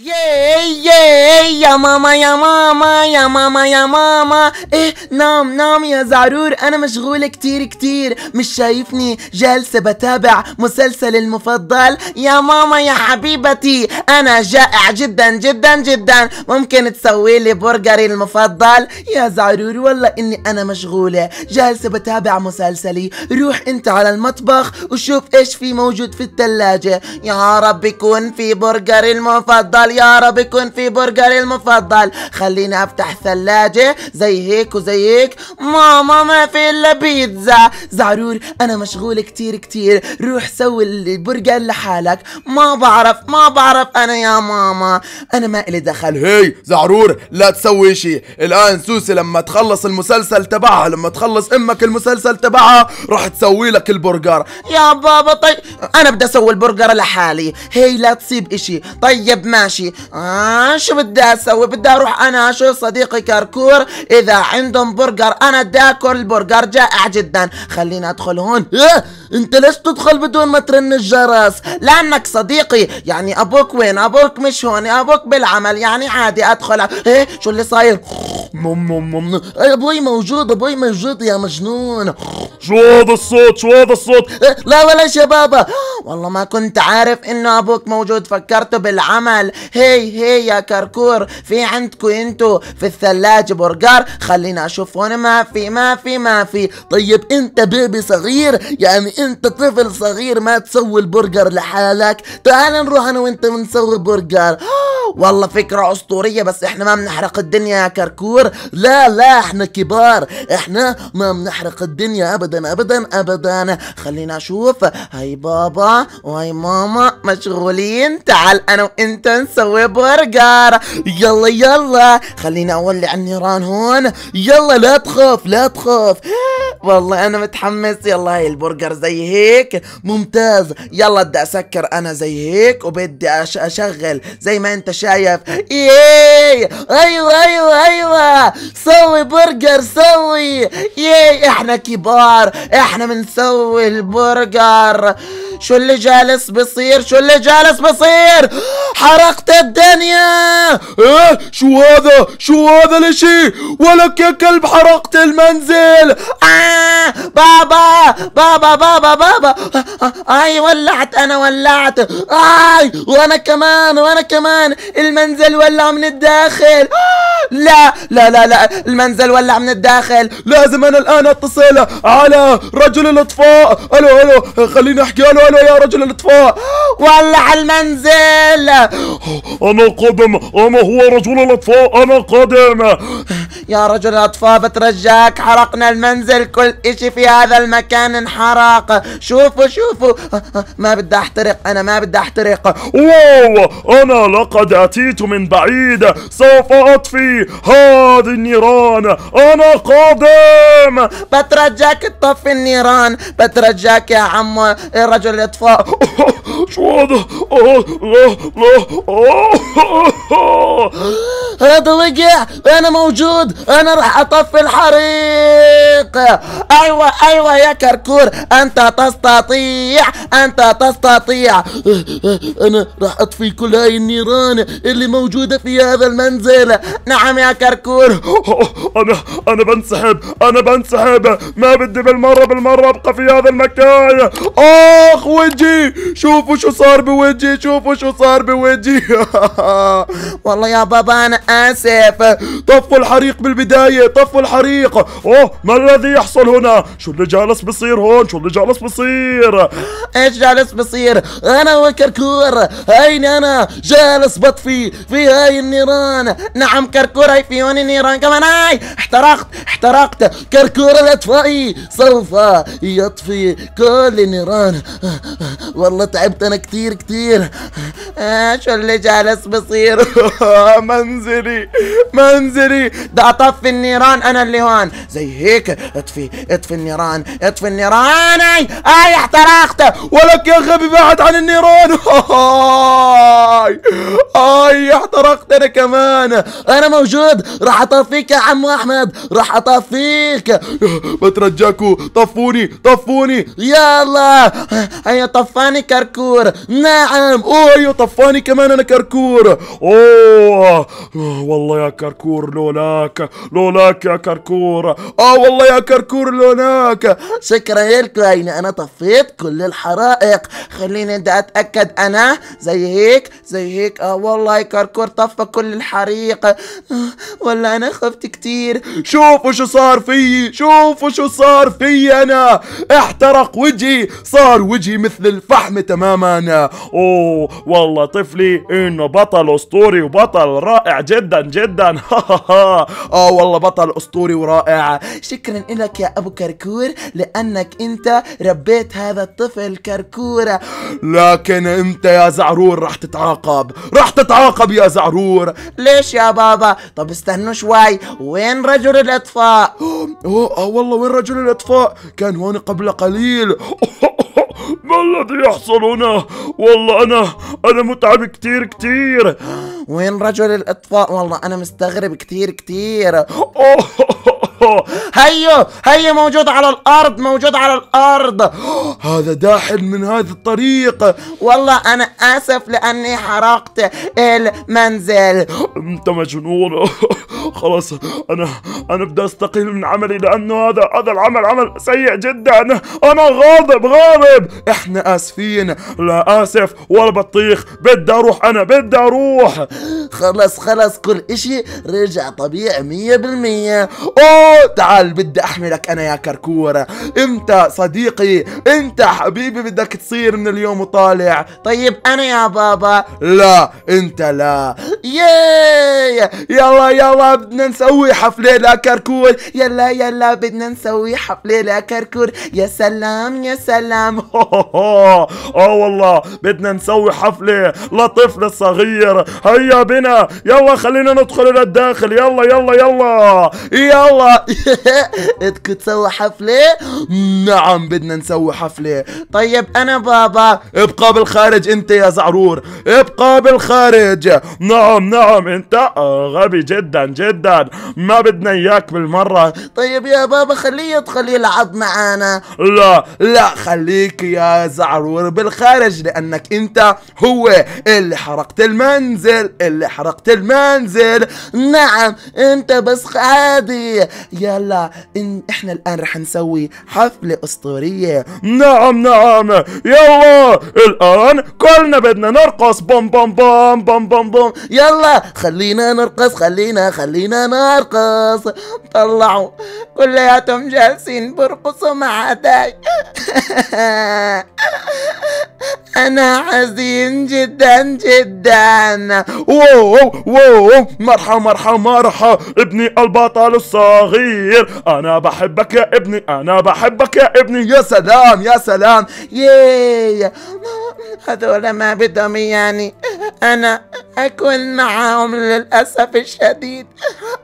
Yay! Yay! يا ماما يا ماما يا ماما يا ماما ايه نام نام يا زعرور انا مشغولة كتير كتير مش شايفني جالسة بتابع مسلسل المفضل يا ماما يا حبيبتي انا جائع جدا جدا جدا ممكن تسوي لي برجري المفضل يا زعرور والله اني انا مشغولة جالسة بتابع مسلسلي روح انت على المطبخ وشوف ايش في موجود في الثلاجة يا رب يكون في برجري المفضل يا رب يكون في برجر اختياري المفضل خليني افتح ثلاجة زي هيك وزي هيك ماما ما في الا بيتزا زعرور انا مشغول كتير كتير روح سوي البرجر لحالك ما بعرف ما بعرف انا يا ماما انا ما الي دخل هي زعرور لا تسوي شيء الان سوسي لما تخلص المسلسل تبعها لما تخلص امك المسلسل تبعها راح تسوي لك البرجر يا بابا طيب انا بدي اسوي البرجر لحالي هي لا تصيب اشي طيب ماشي اه شو بدي بدي اسوي بدي اروح انا اشوف صديقي كركور اذا عندهم برجر انا بدي اكل برجر جائع جدا خليني ادخل هون إيه؟ انت ليش تدخل بدون ما ترن الجرس لانك صديقي يعني ابوك وين ابوك مش هون ابوك بالعمل يعني عادي ادخل إيه؟ شو اللي صاير يا إيه، ابوي موجود ابوي موجود يا مجنون شو هذا الصوت شو هذا الصوت إيه، لا ولا يا بابا والله ما كنت عارف انه ابوك موجود فكرته بالعمل هي هي يا كركور في عندكم انتو في الثلاجة برجر خلينا اشوف هون ما في ما في ما في طيب انت بيبي صغير يعني انت طفل صغير ما تسوي البرجر لحالك تعال نروح انا وانت ونسوي برجر والله فكرة اسطورية بس احنا ما بنحرق الدنيا يا كركور لا لا احنا كبار احنا ما بنحرق الدنيا ابدا ابدا ابدا خلينا اشوف هاي بابا وهاي ماما مشغولين تعال انا وانت نسوي برجر يلا يلا خلينا اولع النيران هون يلا لا تخاف لا تخاف والله انا متحمس يلا هاي البرجر زي هيك ممتاز يلا بدي اسكر انا زي هيك وبدي اشغل زي ما انت شايف ياي ايوه ايوه ايوه سوي برجر سوي ياي احنا كبار احنا بنسوي البرجر شو اللي جالس بصير شو اللي جالس بصير حرقت الدنيا ايه شو هذا شو هذا الاشي ولك يا كلب حرقت المنزل آه بابا بابا بابا بابا اي ولعت انا ولعت اي وانا كمان وانا كمان المنزل ولع من الداخل لا لا لا لا المنزل ولع من الداخل لازم انا الان اتصل على رجل الاطفاء الو الو خليني احكي الو الو يا رجل الاطفاء ولع المنزل انا قادم انا هو رجل الاطفاء انا قادم يا رجل الاطفاء بترجاك حرقنا المنزل كل اشي في هذا المكان انحرق شوفوا شوفوا ما بدي احترق انا ما بدي احترق واو انا لقد اتيت من بعيد سوف اطفي هذه النيران انا قادم بترجاك تطفي النيران بترجاك يا عم رجل الاطفاء شو هذا آه، لا لا آه. هذا وقع انا موجود انا راح اطفي الحريق ايوه ايوه يا كركور انت تستطيع انت تستطيع انا راح اطفي كل هاي النيران اللي موجودة في هذا المنزل نعم يا كركور انا انا بنسحب انا بنسحب ما بدي بالمرة بالمرة ابقى في هذا المكان اخ وجهي شوفوا شو صار بوجهي شوفوا شو صار بوجهي والله يا بابا انا آسف طفوا الحريق بالبداية طفوا الحريق أوه ما الذي يحصل هنا شو اللي جالس بصير هون شو اللي جالس بصير ايش جالس بصير انا وكركور هيني انا جالس بطفي في هاي النيران نعم كركور هاي في هون النيران كمان هاي احترقت احترقت كركور الاطفائي سوف يطفي كل النيران والله تعبت انا كتير كتير آه، شو اللي جالس بصير منزل منزلي منزلي ده اطفي النيران انا اللي هون زي هيك اطفي اطفي النيران اطفي النيران اي اي احترقت ولك يا غبي بعد عن النيران اي اي احترقت انا كمان انا موجود راح اطفيك يا عم احمد راح اطفيك بترجاكوا طفوني طفوني يلا هيا أيوة، طفاني كركور نعم اوه هيا أيوة، طفاني كمان انا كركور اوه آه والله يا كركور لولاك لولاك يا كركور آه والله يا كركور لولاك شكرا لكم يعني أنا طفيت كل الحرائق خليني انت أتأكد أنا زي هيك زي هيك آه والله يا كركور طفى كل الحريق آه، والله ولا أنا خفت كتير شوفوا شو صار فيي شوفوا شو صار فيي أنا احترق وجهي صار وجهي مثل الفحم تماما أوه والله طفلي إنه بطل أسطوري وبطل رائع جدا جدا اه والله بطل اسطوري ورائع شكرا لك يا ابو كركور لانك انت ربيت هذا الطفل كركوره لكن انت يا زعرور راح تتعاقب راح تتعاقب يا زعرور ليش يا بابا طب استنوا شوي وين رجل الاطفاء اه والله وين رجل الاطفاء كان هون قبل قليل ما الذي يحصل هنا والله أنا أنا متعب كتير كتير وين رجل الإطفاء والله أنا مستغرب كتير كتير هيو هيو موجود على الارض موجود على الارض هذا داحل من هذا الطريق والله انا اسف لاني حرقت المنزل انت مجنون خلاص انا انا بدي استقيل من عملي لانه هذا هذا العمل عمل سيء جدا انا غاضب غاضب احنا اسفين لا اسف ولا بطيخ بدي اروح انا بدي اروح خلص خلص كل اشي رجع طبيعي 100% اوه تعال بدي احملك انا يا كركور انت صديقي انت حبيبي بدك تصير من اليوم وطالع طيب انا يا بابا لا انت لا ياي يلا يلا بدنا نسوي حفلة لكركور يلا يلا بدنا نسوي حفلة لكركور يا سلام يا سلام اه والله بدنا نسوي حفلة لطفل صغير هيا بنا يلا خلينا ندخل للداخل يلا يلا يلا يلا بدكم تسوي حفلة؟ نعم بدنا نسوي حفلة طيب أنا بابا ابقى بالخارج أنت يا زعرور ابقى بالخارج نعم نعم أنت غبي جدا جدا ما بدنا إياك بالمرة طيب يا بابا خليه يدخل يلعب معانا لا لا خليك يا زعرور بالخارج لأنك أنت هو اللي حرقت المنزل اللي حرقت المنزل نعم أنت بس عادي يلا إن احنا الان رح نسوي حفلة اسطورية نعم نعم يلا الان كلنا بدنا نرقص بوم بوم بوم بوم بوم بوم يلا خلينا نرقص خلينا خلينا نرقص طلعوا كلياتهم جالسين برقصوا مع داي انا حزين جدا جدا واو واو مرحبا مرحبا مرحبا ابني البطل الصغير صغير انا بحبك يا ابني انا بحبك يا ابني يا سلام يا سلام ياي هذول ما بدهم يعني انا اكون معاهم للاسف الشديد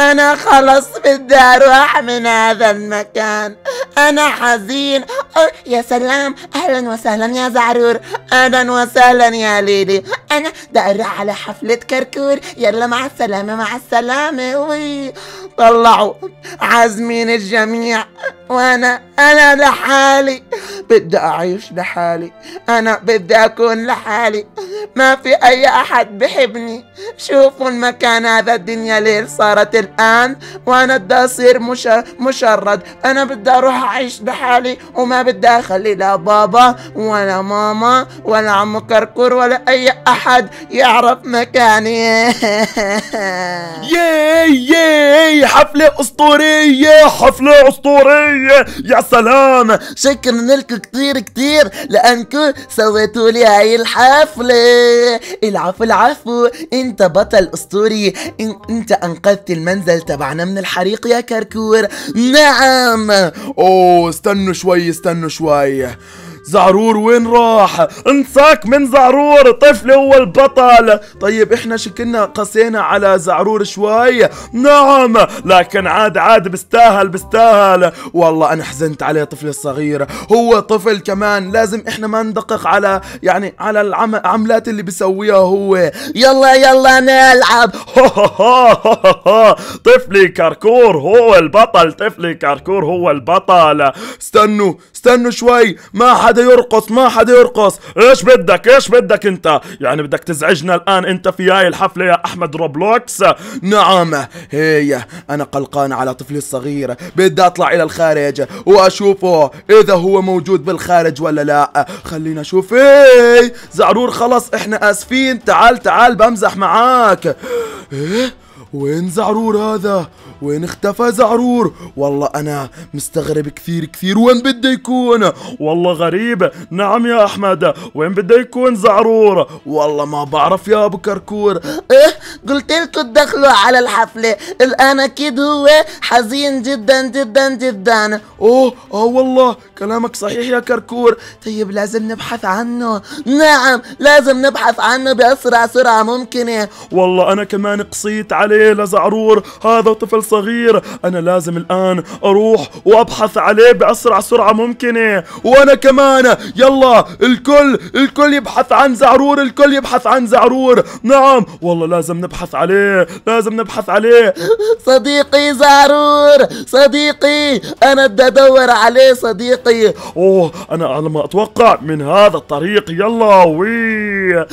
انا خلص بدي اروح من هذا المكان انا حزين أه، يا سلام اهلا وسهلا يا زعرور اهلا وسهلا يا ليلي انا بدي اروح على حفله كركور يلا مع السلامه مع السلامه وي طلعوا عازمين الجميع وانا انا لحالي بدي اعيش لحالي انا بدي اكون لحالي ما في اي احد بحبني شوفوا المكان هذا الدنيا ليل صارت الان وانا بدي اصير مش مشرد انا بدي اروح اعيش لحالي وما بدي اخلي لا بابا ولا ماما ولا عم كركر ولا اي احد يعرف مكاني ياي ياي حفلة أسطورية حفلة أسطورية يا سلام شكرا لكم كثير كثير لأنكم سويتوا لي هاي الحفلة العفو العفو انت بطل أسطوري إن انت أنقذت المنزل تبعنا من الحريق يا كركور نعم أوه استنوا شوي استنوا شوي زعرور وين راح انساك من زعرور طفل هو البطل طيب احنا شكلنا قسينا على زعرور شوي نعم لكن عاد عاد بستاهل بستاهل والله انا حزنت عليه طفلي الصغير هو طفل كمان لازم احنا ما ندقق على يعني على العملات اللي بيسويها هو يلا يلا نلعب طفلي كاركور هو البطل طفلي كاركور هو البطل استنوا استنوا شوي ما حد حدا يرقص ما حدا يرقص ايش بدك ايش بدك انت يعني بدك تزعجنا الان انت في هاي الحفلة يا احمد روبلوكس نعم هي انا قلقان على طفلي الصغير بدي اطلع الى الخارج واشوفه اذا هو موجود بالخارج ولا لا خلينا نشوف ايه زعرور خلص احنا اسفين تعال تعال بمزح معاك ايه وين زعرور هذا وين اختفى زعرور والله انا مستغرب كثير كثير وين بده يكون والله غريب نعم يا احمد وين بده يكون زعرور والله ما بعرف يا ابو كركور ايه قلت لكم تدخلوا على الحفلة الان اكيد هو حزين جدا جدا جدا اوه اه والله كلامك صحيح يا كركور طيب لازم نبحث عنه نعم لازم نبحث عنه باسرع سرعة ممكنة والله انا كمان قصيت عليه ليلى زعرور هذا طفل صغير أنا لازم الآن أروح وأبحث عليه بأسرع سرعة ممكنة وأنا كمان يلا الكل الكل يبحث عن زعرور الكل يبحث عن زعرور نعم والله لازم نبحث عليه لازم نبحث عليه صديقي زعرور صديقي أنا بدي أدور عليه صديقي أوه أنا على ما أتوقع من هذا الطريق يلا وي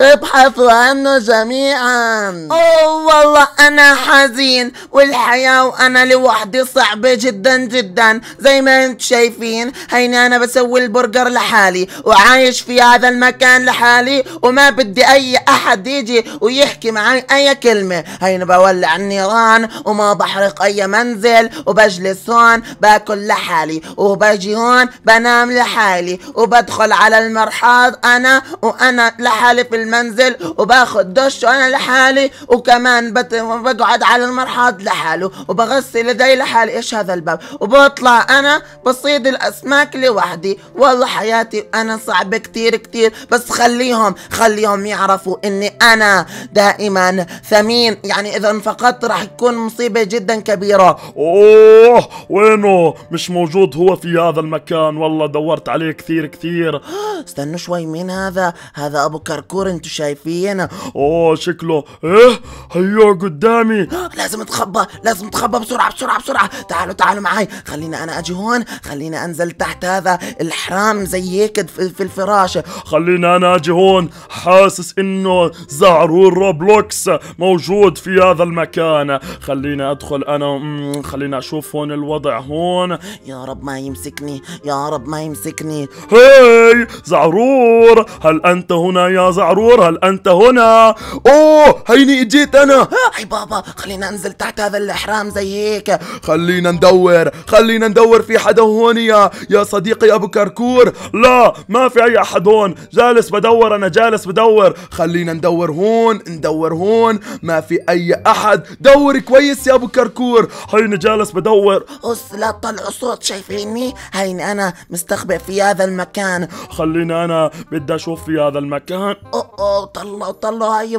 ابحثوا عنه جميعا أوه والله والله أنا حزين والحياة وأنا لوحدي صعبة جدا جدا زي ما انتم شايفين هيني أنا بسوي البرجر لحالي وعايش في هذا المكان لحالي وما بدي أي أحد يجي ويحكي معي أي كلمة هيني بولع النيران وما بحرق أي منزل وبجلس هون باكل لحالي وبجي هون بنام لحالي وبدخل على المرحاض أنا وأنا لحالي في المنزل وباخد دش وأنا لحالي وكمان بت ساعتين وبقعد على المرحاض لحاله وبغسل يدي لحالي ايش هذا الباب وبطلع انا بصيد الاسماك لوحدي والله حياتي انا صعبة كتير كتير بس خليهم خليهم يعرفوا اني انا دائما ثمين يعني اذا انفقدت راح تكون مصيبة جدا كبيرة اوه وينه مش موجود هو في هذا المكان والله دورت عليه كثير كثير استنوا شوي مين هذا هذا ابو كركور انتو شايفين اوه شكله ايه هيا قدامي لازم اتخبى لازم اتخبى بسرعه بسرعه بسرعه تعالوا تعالوا معي خلينا انا اجي هون خلينا انزل تحت هذا الحرام زي هيك في الفراشه خلينا انا اجي هون حاسس انه زعرور روبلوكس موجود في هذا المكان خلينا ادخل انا خلينا اشوف هون الوضع هون يا رب ما يمسكني يا رب ما يمسكني هاي زعرور هل انت هنا يا زعرور هل انت هنا اوه هيني اجيت انا آه، اي بابا خلينا انزل تحت هذا الاحرام زي هيك خلينا ندور خلينا ندور في حدا هون يا يا صديقي ابو كركور لا ما في اي احد هون جالس بدور انا جالس بدور خلينا ندور هون ندور هون ما في اي احد دور كويس يا ابو كركور هيني جالس بدور اس لا تطلعوا صوت شايفيني هيني انا مستخبئ في هذا المكان خلينا انا بدي اشوف في هذا المكان اوه اوه طلعوا طلعوا هي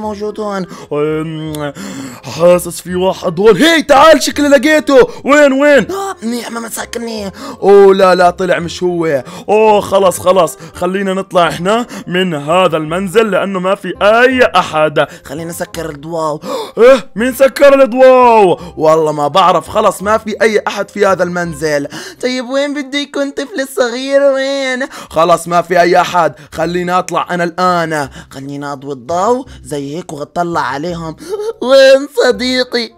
هون حاسس في واحد هون هي تعال شكلي لقيته وين وين منيح ما مسكني اوه لا لا طلع مش هو اوه خلص خلص خلينا نطلع احنا من هذا المنزل لانه ما في اي احد خلينا نسكر الضواو ايه مين سكر الضواو والله ما بعرف خلص ما في اي احد في هذا المنزل طيب وين بده يكون طفل الصغير وين خلص ما في اي احد خلينا اطلع انا الان خلينا اضوي الضوء زي هيك واطلع عليهم وين وين صديقي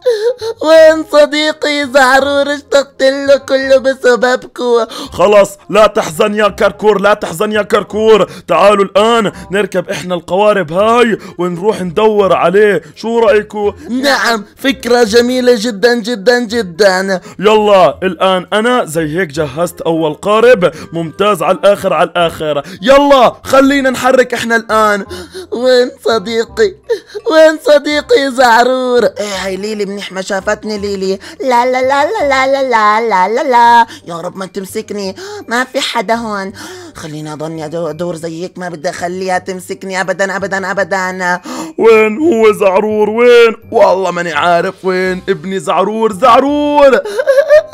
وين صديقي زعرور اشتقت له كله بسببكم خلاص لا تحزن يا كركور لا تحزن يا كركور تعالوا الآن نركب احنا القوارب هاي ونروح ندور عليه شو رايكو نعم فكرة جميلة جدا جدا جدا يلا الآن أنا زي هيك جهزت أول قارب ممتاز على الآخر على الآخر يلا خلينا نحرك احنا الآن وين صديقي وين صديقي زعرور النار ايه هاي ليلي منيح ما شافتني ليلي لا لا لا لا لا لا لا لا لا يا رب ما تمسكني ما في حدا هون خليني اضلني ادور زيك ما بدي اخليها تمسكني ابدا ابدا ابدا وين هو زعرور وين والله ماني عارف وين ابني زعرور زعرور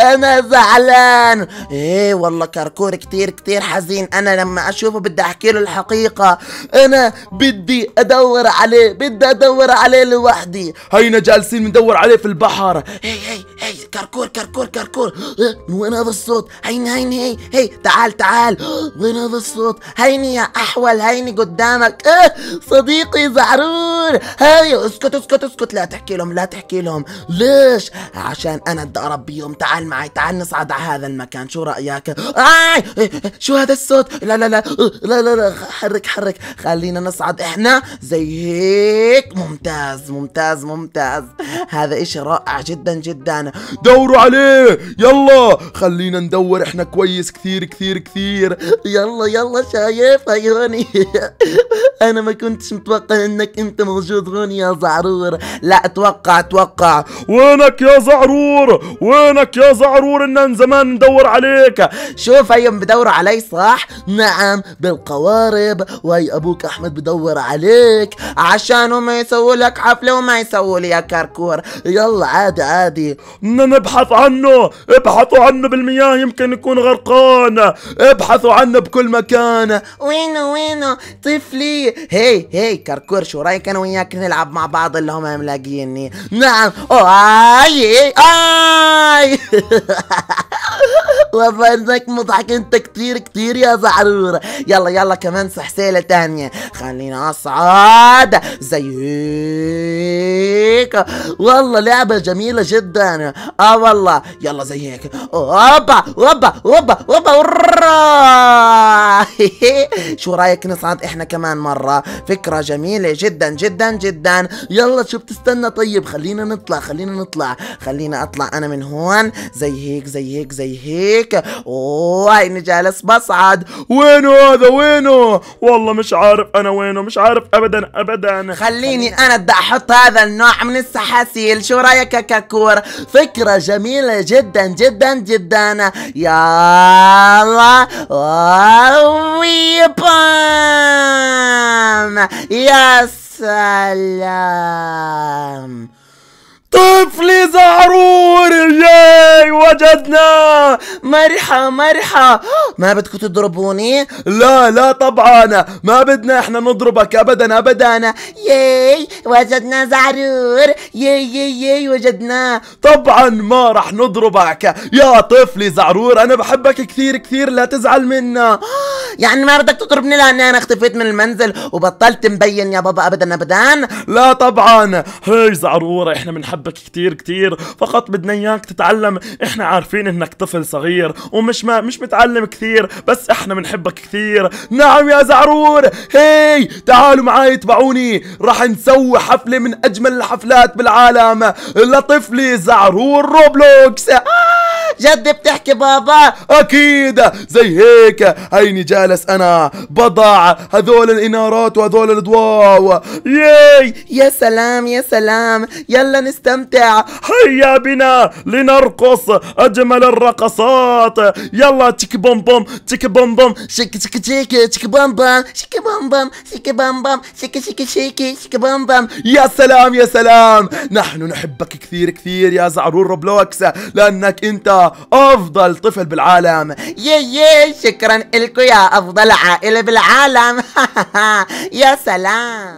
انا زعلان ايه والله كركور كتير كتير حزين انا لما اشوفه بدي احكي له الحقيقة انا بدي ادور عليه بدي ادور عليه لوحدي هينا جالسين بندور عليه في البحر هي هي هي كركور كركور كركور من إيه، وين هذا الصوت هيني هيني هي هي تعال تعال وين هذا الصوت هيني يا احول هيني قدامك إيه، صديقي زعرور هاي اسكت اسكت اسكت لا تحكي لهم لا تحكي لهم ليش عشان انا بدي اربيهم تعال معي تعال نصعد على هذا المكان شو رايك آي شو هذا الصوت لا لا لا لا لا, لا. حرك حرك خلينا نصعد احنا زي هيك ممتاز ممتاز ممتاز هذا اشي رائع جدا جدا معانا دوروا عليه يلا خلينا ندور احنا كويس كثير كثير كثير يلا يلا شايف روني انا ما كنتش متوقع انك انت موجود هون يا زعرور لا اتوقع اتوقع وينك يا زعرور وينك يا زعرور ان زمان ندور عليك شوف ايام بدور علي صح نعم بالقوارب وهي ابوك احمد بدور عليك عشان ما يسوي لك حفله وما يسوي لي يا كركور يلا عادي عادي بدنا نبحث عنه ابحثوا عنه بالمياه يمكن يكون غرقان ابحثوا عنه بكل مكان وينه وينه طفلي هي هي كركور شو رايك انا وياك نلعب مع بعض اللي هم ملاقيني نعم اي اي والله انك مضحك انت كتير كتير يا زعرور يلا يلا كمان سحسيلة تانية خلينا اصعد زي هيك والله لعبة جميلة جدا اه والله يلا زي هيك اوبا اوبا اوبا اوبا شو رايك نصعد احنا كمان مرة فكرة جميلة جدا جدا جدا يلا شو بتستنى طيب خلينا نطلع خلينا نطلع خلينا اطلع انا من هون زي هيك زي هيك زي هيك اوه هيني جالس بصعد وينه هذا وينه والله مش عارف انا وينه مش عارف ابدا ابدا خليني انا بدي احط هذا النوع من السحاسيل شو رايك يا كاكور ف فكرة جميلة جدا جدا جدا يا الله يا سلام طفل زعرور ياي وجدناه مرحى مرحى ما بدكم تضربوني لا لا طبعا ما بدنا احنا نضربك ابدا ابدا ياي وجدنا زعرور ياي ياي ياي وجدناه طبعا ما رح نضربك يا طفلي زعرور انا بحبك كثير كثير لا تزعل منا يعني ما بدك تضربني لاني انا اختفيت من المنزل وبطلت مبين يا بابا ابدا ابدا لا طبعا هي زعرور احنا بنحب بحبك كتير كتير فقط بدنا اياك تتعلم احنا عارفين انك طفل صغير ومش ما مش متعلم كثير بس احنا بنحبك كثير نعم يا زعرور هي تعالوا معي اتبعوني راح نسوي حفلة من اجمل الحفلات بالعالم لطفلي زعرور روبلوكس آه! جد بتحكي بابا اكيد زي هيك هيني جالس انا بضع هذول الانارات وهذول الاضواء ياي يا سلام يا سلام يلا نست نستمتع هيا بنا لنرقص أجمل الرقصات يلا تيك بوم بوم تيك بوم بوم شيك شيك شيك تيك بوم بوم شيك بوم بوم شيك بوم بوم شيك شيك شيك شيك بوم بوم يا سلام يا سلام نحن نحبك كثير كثير يا زعرور روبلوكس لأنك أنت أفضل طفل بالعالم يي يي شكرا لكم يا أفضل عائلة بالعالم يا سلام